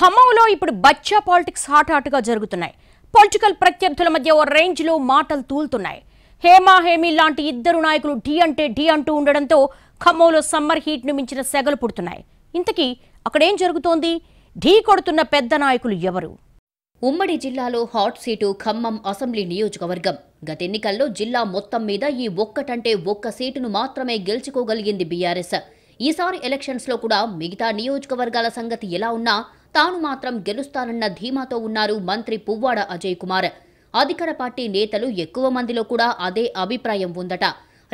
ఖమ్మంలో ఇప్పుడు బచ్చా politics hot హాట్గా జరుగుతున్నాయి పొలిటికల్ ప్రత్యర్థుల మధ్య ఓ రేంజ్లో మాటలు తూలుతున్నాయి హేమా హేమి లాంటి ఇద్దరు నాయకులు ఢీ అంటే ఢీ అంటూ ఉండడంతో ఖమ్మంలో సమ్మర్ హీట్ను మించిన సెగలు పుడుతున్నాయి ఇంతకీ అక్కడేం జరుగుతోంది ఢీ కొడుతున్న పెద్ద నాయకులు ఎవరు ఉమ్మడి జిల్లాలో హాట్ సీటు ఖమ్మం అసెంబ్లీ నియోజకవర్గం గత ఎన్నికల్లో జిల్లా మొత్తం మీద ఈ ఒక్కటంటే ఒక్క సీటును మాత్రమే గెలుచుకోగలిగింది బీఆర్ఎస్ ఈసారి ఎలక్షన్స్లో కూడా మిగతా నియోజకవర్గాల సంగతి ఎలా ఉన్నా తాను మాత్రం గెలుస్తానన్న ధీమాతో ఉన్నారు మంత్రి పువ్వాడ అజయ్ కుమార్ అధికార పార్టీ నేతలు ఎక్కువ మందిలో కూడా అదే అభిప్రాయం ఉందట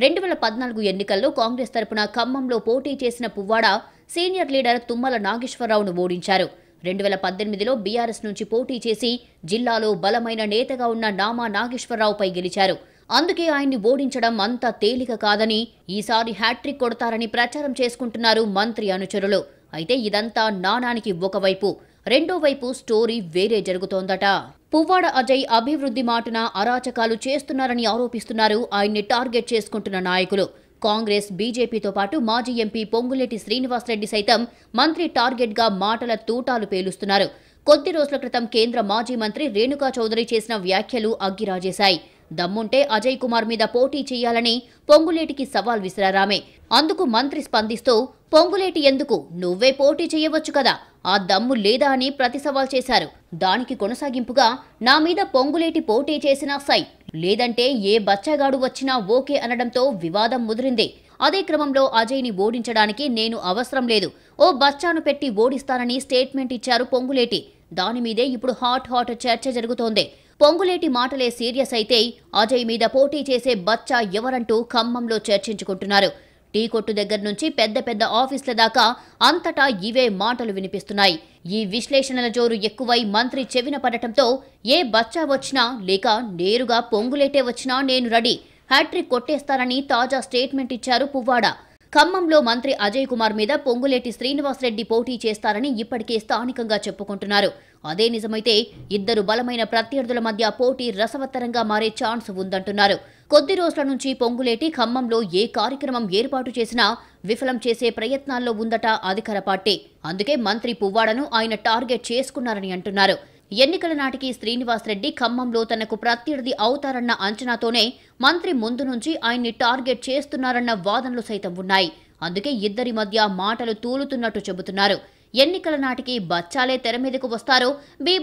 రెండు వేల పద్నాలుగు ఎన్నికల్లో కాంగ్రెస్ తరపున ఖమ్మంలో పోటీ చేసిన పువ్వాడ సీనియర్ లీడర్ తుమ్మల నాగేశ్వరరావును ఓడించారు రెండు వేల పద్దెనిమిదిలో బీఆర్ఎస్ నుంచి పోటీ చేసి జిల్లాలో బలమైన నేతగా ఉన్న నామా నాగేశ్వరరావుపై గెలిచారు అందుకే ఆయన్ని ఓడించడం అంత తేలిక కాదని ఈసారి హ్యాట్రిక్ కొడతారని ప్రచారం చేసుకుంటున్నారు మంత్రి అనుచరులు అయితే ఇదంతా నాణానికి ఒకవైపు రెండో వైపు స్టోరీ వేరే జరుగుతోందట పువ్వాడ అజయ్ అభివృద్ధి మాటున అరాచకాలు చేస్తున్నారని ఆరోపిస్తున్నారు ఆయన్ని టార్గెట్ చేసుకుంటున్న నాయకులు కాంగ్రెస్ బీజేపీతో పాటు మాజీ ఎంపీ పొంగులేటి శ్రీనివాసరెడ్డి సైతం మంత్రి టార్గెట్గా మాటల తూటాలు పేలుస్తున్నారు కొద్ది రోజుల క్రితం కేంద్ర మాజీ మంత్రి రేణుకా చౌదరి చేసిన వ్యాఖ్యలు అగ్గిరాజేశాయి దమ్ముంటే అజయ్ కుమార్ మీద పోటీ చేయాలని పొంగులేటికి సవాల్ విసిరారామే అందుకు మంత్రి స్పందిస్తూ పొంగులేటి ఎందుకు నువ్వే పోటీ చేయవచ్చు కదా ఆ దమ్ము లేదా అని ప్రతి సవాల్ చేశారు దానికి కొనసాగింపుగా నా మీద పొంగులేటి పోటీ చేసినా సై లేదంటే ఏ బచ్చగాడు వచ్చినా ఓకే అనడంతో వివాదం ముదిరింది అదే క్రమంలో అజయ్ని ఓడించడానికి నేను అవసరం లేదు ఓ బచ్చాను పెట్టి ఓడిస్తానని స్టేట్మెంట్ ఇచ్చారు పొంగులేటి దానిమీదే ఇప్పుడు హాట్ హాట్ చర్చ జరుగుతోంది పొంగులేటి మాటలే సీరియస్ అయితే అజయ్ మీద పోటీ చేసే బచ్చా ఎవరంటూ ఖమ్మంలో చర్చించుకుంటున్నారు టీ కొట్టు దగ్గర నుంచి పెద్ద పెద్ద ఆఫీసుల దాకా అంతటా ఇవే మాటలు వినిపిస్తున్నాయి ఈ విశ్లేషణల జోరు ఎక్కువై మంత్రి చెవిన పడటంతో ఏ బచ్చా వచ్చినా లేక నేరుగా పొంగులేటే వచ్చినా నేను రెడీ హ్యాట్రిక్ కొట్టేస్తారని తాజా స్టేట్మెంట్ ఇచ్చారు పువ్వాడ ఖమ్మంలో మంత్రి అజయ్ కుమార్ మీద పొంగులేటి శ్రీనివాసరెడ్డి పోటీ చేస్తారని ఇప్పటికే స్థానికంగా చెప్పుకుంటున్నారు అదే నిజమైతే ఇద్దరు బలమైన ప్రత్యర్థుల మధ్య పోటీ రసవత్తరంగా మారే ఛాన్స్ ఉందంటున్నారు కొద్ది రోజుల నుంచి పొంగులేటి ఖమ్మంలో ఏ కార్యక్రమం ఏర్పాటు చేసినా విఫలం చేసే ప్రయత్నాల్లో ఉందట అధికార పార్టీ అందుకే మంత్రి పువ్వాడను ఆయన టార్గెట్ చేసుకున్నారని అంటున్నారు ఎన్నికల నాటికి శ్రీనివాస్ రెడ్డి ఖమ్మంలో తనకు ప్రత్యర్థి అవుతారన్న అంచనాతోనే మంత్రి ముందు నుంచి ఆయన్ని టార్గెట్ చేస్తున్నారన్న వాదనలు సైతం ఉన్నాయి అందుకే ఇద్దరి మధ్య మాటలు తూలుతున్నట్టు చెబుతున్నారు ఎన్నికల నాటికి బచ్చాలే తెర మీదకు వస్తారో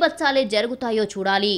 బచ్చాలే జరుగుతాయో చూడాలి